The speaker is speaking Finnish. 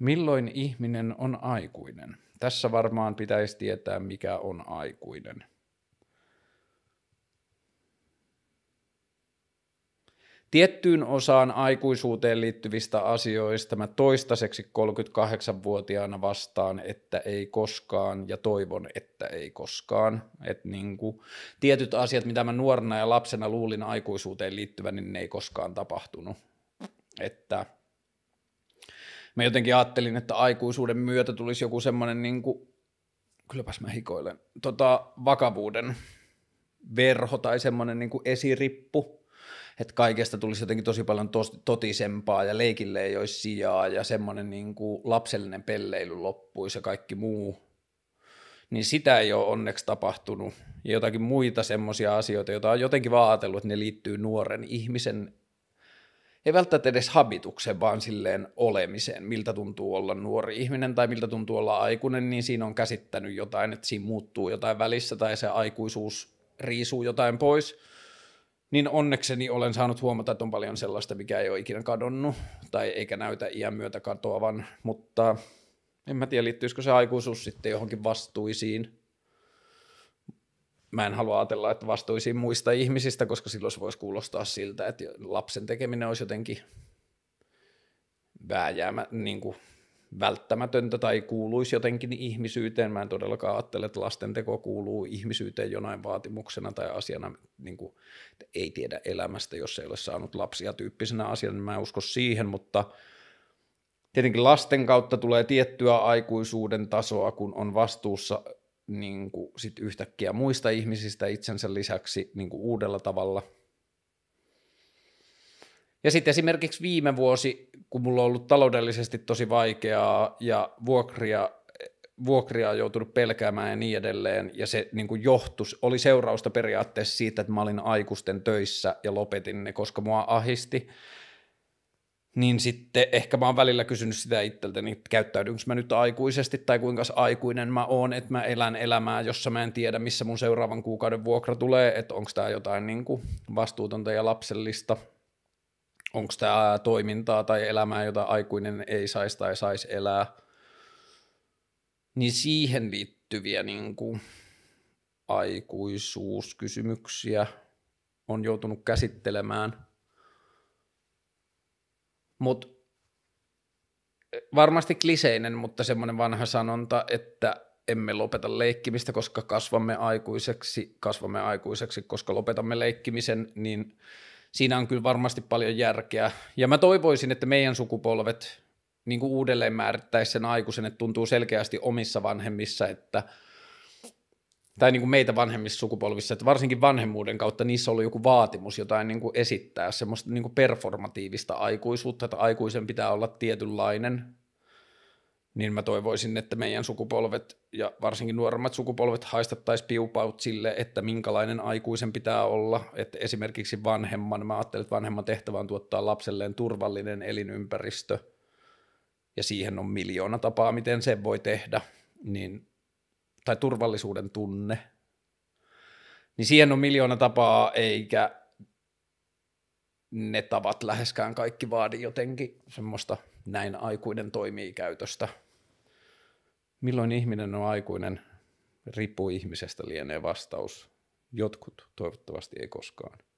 Milloin ihminen on aikuinen? Tässä varmaan pitäisi tietää, mikä on aikuinen. Tiettyyn osaan aikuisuuteen liittyvistä asioista mä toistaiseksi 38-vuotiaana vastaan, että ei koskaan ja toivon, että ei koskaan. Et niin kuin, tietyt asiat, mitä mä nuorena ja lapsena luulin aikuisuuteen liittyvän, niin ne ei koskaan tapahtunut. Että mä jotenkin ajattelin, että aikuisuuden myötä tulisi joku semmoinen, niin kuin, kylläpäs mä hikoilen, tota, vakavuuden verho tai semmoinen niin kuin esirippu, että kaikesta tulisi jotenkin tosi paljon tos, totisempaa ja leikille ei olisi sijaa ja semmoinen niin kuin lapsellinen pelleily loppuisi ja kaikki muu niin sitä ei ole onneksi tapahtunut. Ja jotakin muita semmoisia asioita, joita on jotenkin vaan ajatellut, että ne liittyy nuoren ihmisen ei välttämättä edes habitukseen, vaan silleen olemiseen, miltä tuntuu olla nuori ihminen tai miltä tuntuu olla aikuinen, niin siinä on käsittänyt jotain, että siinä muuttuu jotain välissä tai se aikuisuus riisuu jotain pois. Niin onnekseni olen saanut huomata, että on paljon sellaista, mikä ei ole ikinä kadonnut tai eikä näytä iän myötä katoavan, mutta en mä tiedä, liittyisikö se aikuisuus sitten johonkin vastuisiin – mä en halua ajatella, että vastuisiin muista ihmisistä, koska silloin se voisi kuulostaa siltä, että lapsen tekeminen olisi jotenkin vääjäämä, niin kuin välttämätöntä tai kuuluisi jotenkin ihmisyyteen. Mä en todellakaan ajattele, että lasten teko kuuluu ihmisyyteen jonain vaatimuksena tai asiana, niin kuin, että ei tiedä elämästä, jos ei ole saanut lapsia tyyppisenä asiana, niin mä en usko siihen, mutta tietenkin lasten kautta tulee tiettyä aikuisuuden tasoa, kun on vastuussa niin kuin sit yhtäkkiä muista ihmisistä itsensä lisäksi niin kuin uudella tavalla. Ja sitten esimerkiksi viime vuosi, kun mulla on ollut taloudellisesti tosi vaikeaa ja vuokria, vuokria on joutunut pelkäämään ja niin edelleen, ja se niin kuin johtus, oli seurausta periaatteessa siitä, että mä olin aikuisten töissä ja lopetin ne, koska mua ahisti, niin sitten ehkä mä oon välillä kysynyt sitä itseltäni, niin käyttäydynkö mä nyt aikuisesti tai kuinka aikuinen mä oon, että mä elän elämää, jossa mä en tiedä, missä mun seuraavan kuukauden vuokra tulee, että onko tämä jotain niin kuin vastuutonta ja lapsellista, onko tämä toimintaa tai elämää, jota aikuinen ei saisi tai saisi elää, niin siihen liittyviä niin kuin aikuisuuskysymyksiä on joutunut käsittelemään – mutta eh, varmasti kliseinen, mutta semmoinen vanha sanonta, että emme lopeta leikkimistä, koska kasvamme aikuiseksi, kasvamme aikuiseksi, koska lopetamme leikkimisen, niin siinä on kyllä varmasti paljon järkeä. Ja mä toivoisin, että meidän sukupolvet niin kuin uudelleen määrittäisi sen aikuisen, että tuntuu selkeästi omissa vanhemmissa, että – tai niin kuin meitä vanhemmissa sukupolvissa, että varsinkin vanhemmuuden kautta niissä oli joku vaatimus jotain niin kuin esittää, semmoista niin kuin performatiivista aikuisuutta, että aikuisen pitää olla tietynlainen, niin mä toivoisin, että meidän sukupolvet ja varsinkin nuoremmat sukupolvet haistattaisi piupaut sille, että minkälainen aikuisen pitää olla, että esimerkiksi vanhemman, mä ajattelen, että vanhemman tehtävä on tuottaa lapselleen turvallinen elinympäristö, ja siihen on miljoona tapaa, miten se voi tehdä, niin tai turvallisuuden tunne, niin siihen on miljoona tapaa, eikä ne tavat läheskään kaikki vaadi jotenkin semmoista näin aikuinen toimii käytöstä. Milloin ihminen on aikuinen? Riippuu ihmisestä lienee vastaus. Jotkut toivottavasti ei koskaan.